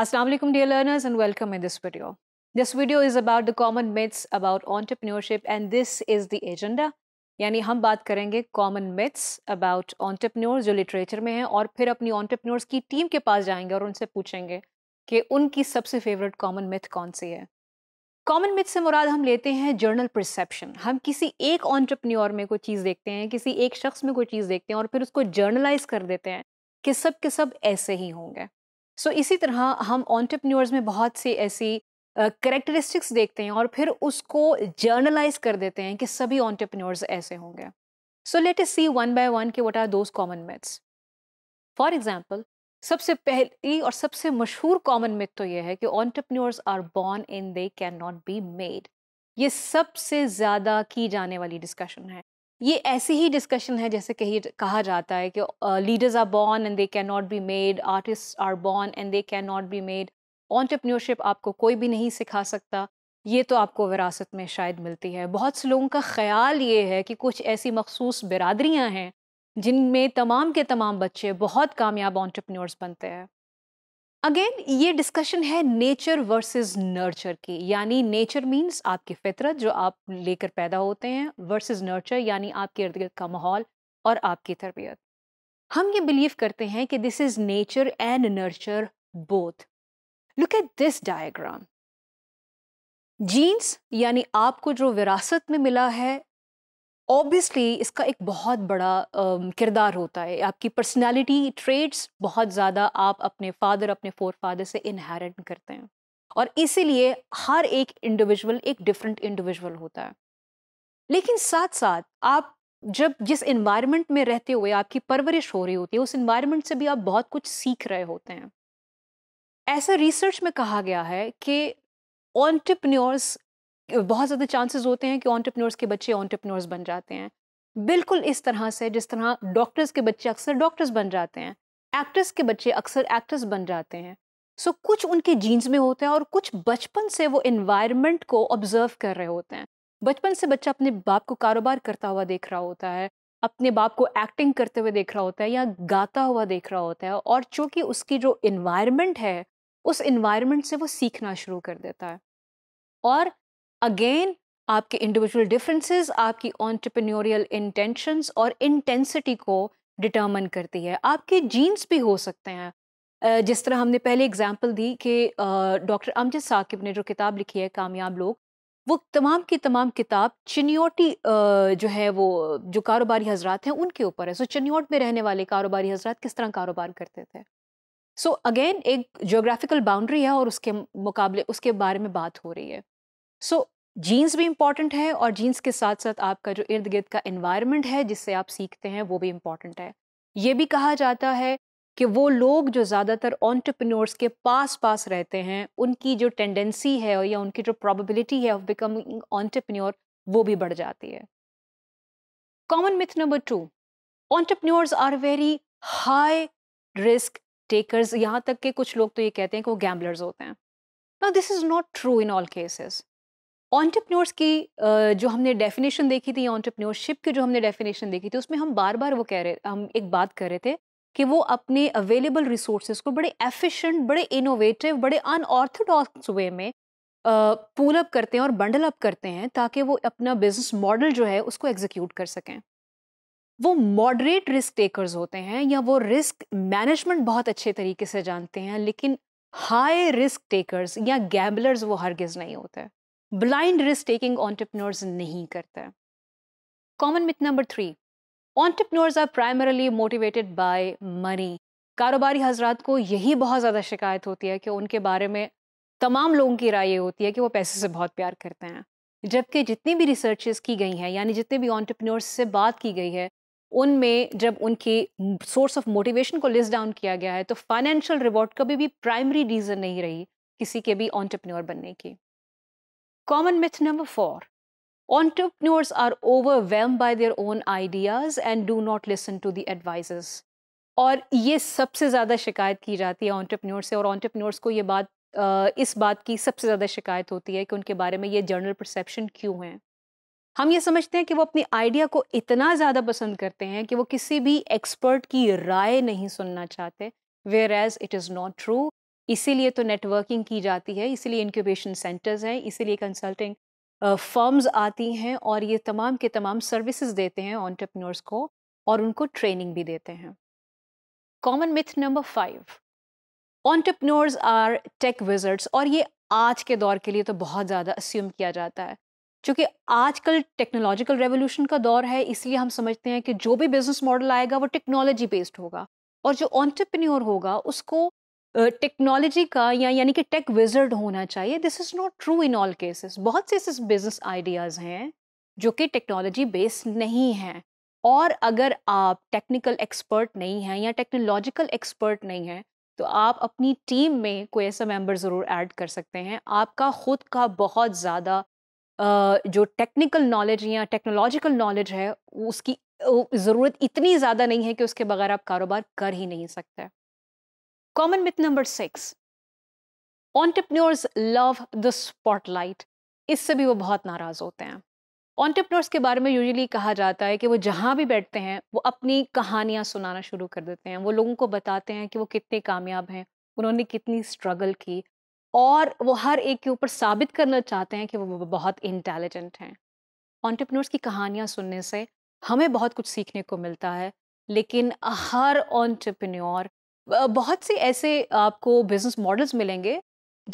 Assalamu alaikum dear learners and welcome in this video. This video is about the common myths about entrepreneurship and this is the agenda. Yani hum baat karenge common myths about entrepreneurs jo literature mein हैं aur phir apni entrepreneurs ki team ke paas jayenge aur unse puchhenge ki unki sabse favorite common myth kaun si hai. Common myth से मुराद हम लेते हैं journal perception हम किसी एक entrepreneur में कोई चीज़ देखते हैं किसी एक शख्स में कोई चीज़ देखते हैं और फिर उसको जर्नलाइज कर देते हैं कि सब के सब ऐसे ही होंगे सो so, इसी तरह हम ऑन्टरप्रन्योर्स में बहुत सी ऐसी करेक्टरिस्टिक्स uh, देखते हैं और फिर उसको जर्नलाइज कर देते हैं कि सभी ऑन्टरप्रन्योर्स ऐसे होंगे so let us see one by one के what are those common myths for example सबसे पहली और सबसे मशहूर कॉमन मिथ तो यह है कि entrepreneurs are born and they can not be made ये सबसे ज़्यादा की जाने वाली डिस्कशन है ये ऐसी ही डिस्कशन है जैसे कही कहा जाता है कि leaders are born and they can not be made artist are born and they can not be made entrepreneurship आपको कोई भी नहीं सिखा सकता ये तो आपको विरासत में शायद मिलती है बहुत से लोगों का ख्याल ये है कि कुछ ऐसी मखसूस बिरादरियाँ हैं जिनमें तमाम के तमाम बच्चे बहुत कामयाब ऑन्टरप्रन्योर्स बनते हैं अगेन ये डिस्कशन है नेचर वर्सेस नर्चर की यानी नेचर मींस आपकी फितरत जो आप लेकर पैदा होते हैं वर्सेस नर्चर यानी आपके इर्द गिर्द का माहौल और आपकी तरबियत हम ये बिलीव करते हैं कि this is nature and nurture both look at this diagram genes यानी आपको जो विरासत में मिला है ऑब्वियसली इसका एक बहुत बड़ा uh, किरदार होता है आपकी पर्सनालिटी ट्रेड्स बहुत ज़्यादा आप अपने फादर अपने फोर फादर से इनहेरिट करते हैं और इसीलिए हर एक इंडिविजुअल एक डिफरेंट इंडिविजुअल होता है लेकिन साथ साथ आप जब जिस इन्वायरमेंट में रहते हुए आपकी परवरिश हो रही होती है उस इन्वायरमेंट से भी आप बहुत कुछ सीख रहे होते हैं ऐसा रिसर्च में कहा गया है कि ऑन्टरप्रन्योर्स बहुत ज़्यादा चांसेस होते हैं कि ऑन्टरप्रनोर्स के बच्चे ऑन्टरप्रनोर्स बन जाते हैं बिल्कुल इस तरह से जिस तरह डॉक्टर्स के बच्चे अक्सर डॉक्टर्स बन जाते हैं एक्टर्स के बच्चे अक्सर एक्टर्स बन जाते हैं सो so, कुछ उनके जीन्स में होते हैं और कुछ बचपन से वो इन्वायरमेंट को ऑब्जर्व कर रहे होते हैं बचपन से बच्चा अपने बाप को कारोबार करता हुआ देख रहा होता है अपने बाप को एक्टिंग करते हुए देख रहा होता है या गाता हुआ देख रहा होता है और चूँकि उसकी जो इन्वायरमेंट है उस इन्वायरमेंट से वो सीखना शुरू कर देता है और अगेन आपके इंडिविजुअल डिफरेंसेस आपकी ऑन्टरप्रेन्योरियल इंटेंशंस और इंटेंसिटी को डिटर्मन करती है आपके जीन्स भी हो सकते हैं जिस तरह हमने पहले एग्जाम्पल दी कि डॉक्टर अमजद साकिब ने जो किताब लिखी है कामयाब लोग वो तमाम की तमाम किताब चिन्योटी जो है वो जो कारोबारी हजरात हैं उनके ऊपर है सो so, चिन्योट में रहने वाले कारोबारी हजरात किस तरह कारोबार करते थे सो so, अगेन एक जोग्राफिकल बाउंड्री है और उसके मुकाबले उसके बारे में बात हो रही है सो जीन्स भी इम्पॉर्टेंट है और जीन्स के साथ साथ आपका जो इर्द गिर्द का इन्वायरमेंट है जिससे आप सीखते हैं वो भी इम्पॉर्टेंट है ये भी कहा जाता है कि वो लोग जो ज़्यादातर ऑन्टरप्रनोर्स के पास पास रहते हैं उनकी जो टेंडेंसी है या उनकी जो प्रॉबिलिटी है ऑफ बिकमिंग ऑन्टरप्रनोर वो भी बढ़ जाती है common myth number two entrepreneurs are very high risk takers यहाँ तक के कुछ लोग तो ये कहते हैं कि वो गैम्बलर्स होते हैं ना this is not true in all cases entrepreneurs की जो हमने डेफिनेशन देखी थी ऑन्टरप्रनोरशिप की जो हमने डेफिनेशन देखी थी उसमें हम बार बार वो कह रहे हम एक बात कर रहे थे कि वो अपने अवेलेबल रिसोर्सेज को बड़े एफिशिएंट बड़े इनोवेटिव बड़े अनऑर्थोडॉक्स वे में पूल अप करते हैं और बंडल अप करते हैं ताकि वो अपना बिजनेस मॉडल जो है उसको एग्जीक्यूट कर सकें वो मॉडरेट रिस्क टेकर्स होते हैं या वो रिस्क मैनेजमेंट बहुत अच्छे तरीके से जानते हैं लेकिन हाई रिस्क टेकर्स या गैम्बलर्स वो हरगिज़ नहीं होते ब्लाइंड रिस्क टेकिंग ऑन्टरप्रनोर्स नहीं करता common myth number three entrepreneurs are primarily motivated by money कारोबारी हजरात को यही बहुत ज़्यादा शिकायत होती है कि उनके बारे में तमाम लोगों की राय ये होती है कि वो पैसे से बहुत प्यार करते हैं जबकि जितनी भी रिसर्चेस की गई हैं यानी जितने भी ऑन्टरप्रनोर्स से बात की गई है उनमें जब उनकी सोर्स ऑफ मोटिवेशन को लिस्ट डाउन किया गया है तो फाइनेंशियल रिवॉर्ड कभी भी प्राइमरी रीज़न नहीं रही किसी के भी ऑन्टरप्रनोर बनने की Common myth number four entrepreneurs are overwhelmed by their own ideas and do not listen to the advisors. और ये सबसे ज़्यादा शिकायत की जाती है ऑन्टरप्रनोर से और ऑन्टरप्रनोर्स को ये बात इस बात की सबसे ज़्यादा शिकायत होती है कि उनके बारे में ये जर्नल परसेप्शन क्यों है हम ये समझते हैं कि वो अपनी आइडिया को इतना ज़्यादा पसंद करते हैं कि वो किसी भी एक्सपर्ट की राय नहीं सुनना चाहते whereas it is not true इसीलिए तो नेटवर्किंग की जाती है इसीलिए इंक्यूबेशन सेंटर्स हैं इसीलिए कंसल्टिंग फर्म्स आती हैं और ये तमाम के तमाम सर्विसेज देते हैं ऑन्टरप्रनोर्स को और उनको ट्रेनिंग भी देते हैं common myth number five entrepreneurs are tech wizards और ये आज के दौर के लिए तो बहुत ज़्यादा अस्यूम किया जाता है क्योंकि आजकल टेक्नोलॉजिकल रेवोल्यूशन का दौर है इसलिए हम समझते हैं कि जो भी बिजनेस मॉडल आएगा वो टेक्नोलॉजी बेस्ड होगा और जो ऑन्टरप्रनोर होगा उसको टेक्नोलॉजी का या यानी कि टेक विजर्ड होना चाहिए this is not true in all cases बहुत से ऐसे बिजनेस आइडियाज़ हैं जो कि टेक्नोलॉजी बेस्ड नहीं हैं और अगर आप टेक्निकल एक्सपर्ट नहीं हैं या टेक्नोलॉजिकल एक्सपर्ट नहीं हैं तो आप अपनी टीम में कोई ऐसा मेंबर ज़रूर ऐड कर सकते हैं आपका खुद का बहुत ज़्यादा जो टेक्निकल नॉलेज या टेक्नोलॉजिकल नॉलेज है उसकी ज़रूरत इतनी ज़्यादा नहीं है कि उसके बगैर आप कारोबार कर ही नहीं सकते Common myth number six. Entrepreneurs love the spotlight. इससे भी वो बहुत नाराज होते हैं ऑन्टरप्रनर्स के बारे में यूजुअली कहा जाता है कि वो जहाँ भी बैठते हैं वो अपनी कहानियाँ सुनाना शुरू कर देते हैं वो लोगों को बताते हैं कि वो कितने कामयाब हैं उन्होंने कितनी स्ट्रगल की और वो हर एक के ऊपर साबित करना चाहते हैं कि वो बहुत इंटेलिजेंट हैं ऑन्टरप्रनर्स की कहानियाँ सुनने से हमें बहुत कुछ सीखने को मिलता है लेकिन हर ऑन्टरप्रन्योर बहुत से ऐसे आपको बिजनेस मॉडल्स मिलेंगे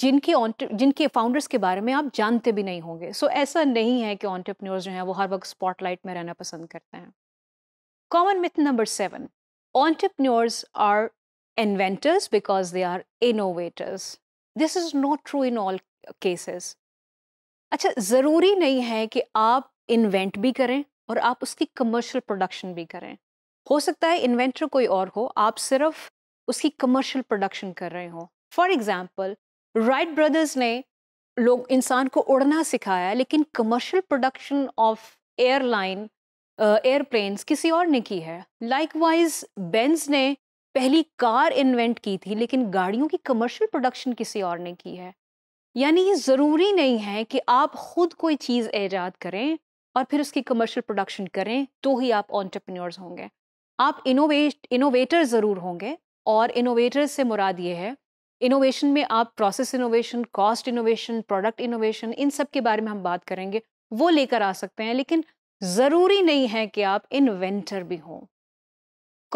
जिनके जिनके फाउंडर्स के बारे में आप जानते भी नहीं होंगे सो so, ऐसा नहीं है कि ऑन्टरप्रन्योर्स जो हैं वो हर वक्त स्पॉटलाइट में रहना पसंद करते हैं common myth number seven entrepreneurs are inventors because they are innovators this is not true in all cases अच्छा ज़रूरी नहीं है कि आप इन्वेंट भी करें और आप उसकी कमर्शियल प्रोडक्शन भी करें हो सकता है इन्वेंटर कोई और हो आप सिर्फ उसकी कमर्शियल प्रोडक्शन कर रहे हों फॉर एग्ज़ाम्पल राइट ब्रदर्स ने लोग इंसान को उड़ना सिखाया लेकिन commercial production of airline airplanes किसी और ने की है लाइक वाइज बेंज ने पहली कार इन्वेंट की थी लेकिन गाड़ियों की कमर्शियल प्रोडक्शन किसी और ने की है यानी ये ज़रूरी नहीं है कि आप ख़ुद कोई चीज़ ऐजाद करें और फिर उसकी कमर्शियल प्रोडक्शन करें तो ही आप ऑन्टरप्रन्योर्स होंगे आप इनोवेट इनोवेटर ज़रूर होंगे और इनोवेटर्स से मुराद ये है इनोवेशन में आप process innovation cost innovation product innovation इन सब के बारे में हम बात करेंगे वो लेकर आ सकते हैं लेकिन ज़रूरी नहीं है कि आप इन्वेंटर भी हों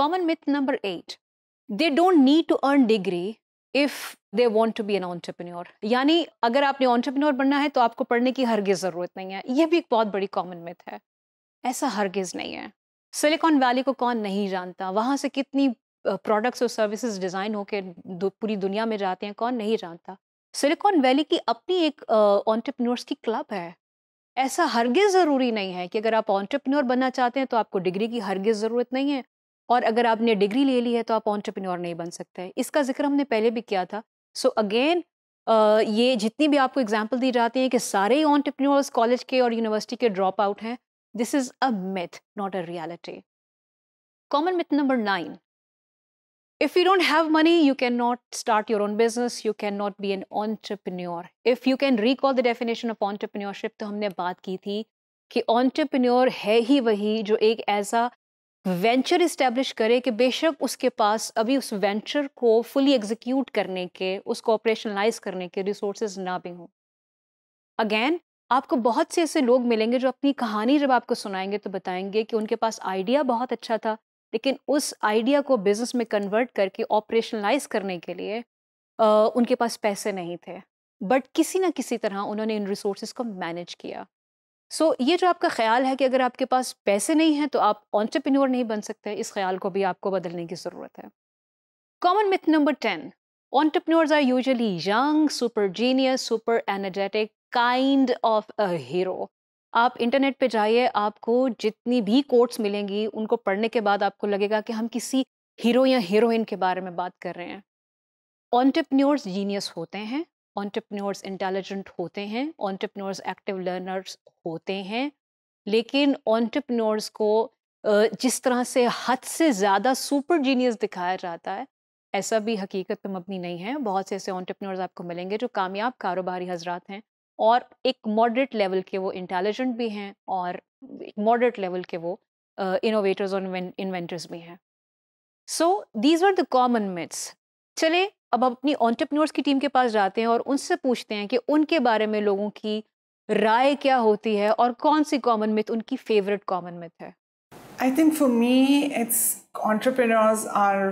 common myth number eight they don't need to earn degree if they want to be an entrepreneur यानी अगर आपने ऑन्टरप्रन्योर बनना है तो आपको पढ़ने की हरगिज़ ज़रूरत नहीं है यह भी एक बहुत बड़ी कॉमन मिथ है ऐसा हरगिज़ नहीं है सिलिकॉन वैली को कौन नहीं जानता वहाँ से कितनी प्रोडक्ट्स और सर्विसेज डिज़ाइन होकर पूरी दुनिया में जाते हैं कौन नहीं जानता सिलिकॉन वैली की अपनी एक ऑन्टरप्रनोर्स की क्लब है ऐसा हरगिज़ ज़रूरी नहीं है कि अगर आप ऑन्टरप्रनोर बनना चाहते हैं तो आपको डिग्री की हरगिज़ ज़रूरत नहीं है और अगर आपने डिग्री ले ली है तो आप ऑन्टरप्रनोर नहीं बन सकते इसका जिक्र हमने पहले भी किया था सो so अगेन ये जितनी भी आपको एग्जाम्पल दी जाती हैं कि सारे ही ऑन्टरप्रनोर्स कॉलेज के और यूनिवर्सिटी के ड्रॉप आउट हैं this is a myth not a reality common myth number nine If you don't have money, you cannot start your own business, you cannot be an entrepreneur. If you can recall the definition of entrepreneurship, तो हमने बात की थी कि entrepreneur है ही वही जो एक ऐसा वेंचर इस्टेब्लिश करे कि बेशक उसके पास अभी उस वेंचर को फुली एग्जीक्यूट करने के उसको ऑपरेशनलाइज करने के रिसोर्सेज ना भी हों अगेन आपको बहुत से ऐसे लोग मिलेंगे जो अपनी कहानी जब आपको सुनाएंगे तो बताएंगे कि उनके पास आइडिया बहुत अच्छा था लेकिन उस आइडिया को बिज़नेस में कन्वर्ट करके ऑपरेशनलाइज करने के लिए आ, उनके पास पैसे नहीं थे बट किसी ना किसी तरह उन्होंने इन रिसोर्स को मैनेज किया सो so, ये जो आपका ख्याल है कि अगर आपके पास पैसे नहीं हैं तो आप ऑन्टरप्रेन्योर नहीं बन सकते इस ख्याल को भी आपको बदलने की ज़रूरत है common myth number ten entrepreneurs are usually young super genius super energetic kind of a hero आप इंटरनेट पे जाइए आपको जितनी भी कोट्स मिलेंगी उनको पढ़ने के बाद आपको लगेगा कि हम किसी हीरो या हीरोइन के बारे में बात कर रहे हैं ऑन्टरप्रन्योर्स जीनियस होते हैं ऑन्टरप्रन्योर्स इंटेलिजेंट होते हैं ऑन्टरप्रन्योर्स एक्टिव लर्नर्स होते हैं लेकिन ऑन्टरप्रन्योर्स को जिस तरह से हद से ज़्यादा सुपर जीनियस दिखाया जाता है ऐसा भी हकीकत पर मबनी नहीं है बहुत से ऐसे ऑन्टरप्रन्योर्स आपको मिलेंगे जो कामयाब कारोबारी हजरात हैं और एक मॉडरेट लेवल के वो इंटेलिजेंट भी हैं और मॉडरेट लेवल के वो इनोवेटर्स और इन्वेंटर्स भी हैं so these are the common myths चले अब हम अपनी ऑन्टरप्रनोर्स की टीम के पास जाते हैं और उनसे पूछते हैं कि उनके बारे में लोगों की राय क्या होती है और कौन सी कॉमन मिथ उनकी फेवरेट कॉमन मिथ है I think for me it's entrepreneurs are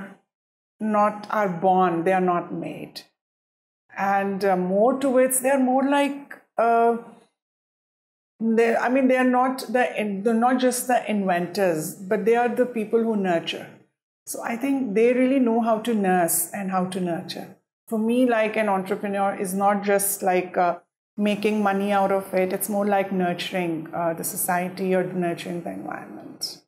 not are born they are not made and more to to they are more like uh, I mean, they are not the they're not just the inventors, but they are the people who nurture. So I think they really know how to nurse and how to nurture. For me, like an entrepreneur is not just like uh, making money out of it. It's more like nurturing uh, the society or nurturing the environment.